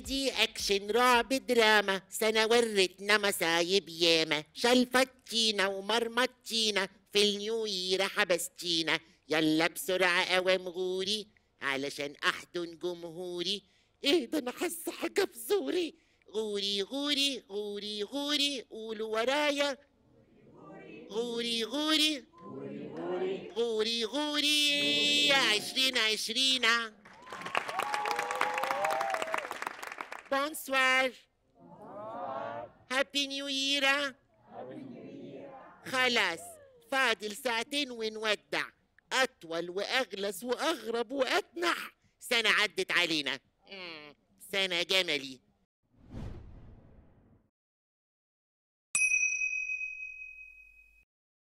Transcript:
دي اكشن رعب دراما سنورتنا مصايب ياما شلفتينا ومرمطينا في النيو يير حبستينا يلا بسرعة قوام غوري علشان احضن جمهوري ايه ده انا حاسة حاجة في زوري غوري غوري غوري غوري قولوا ورايا غوري غوري غوري غوري عشرين عشرين Bonsoir. هابي نيو يير خلاص فاضل ساعتين ونودع أطول وأغلس وأغرب وأتنح آه. سنة عدت علينا سنة جملي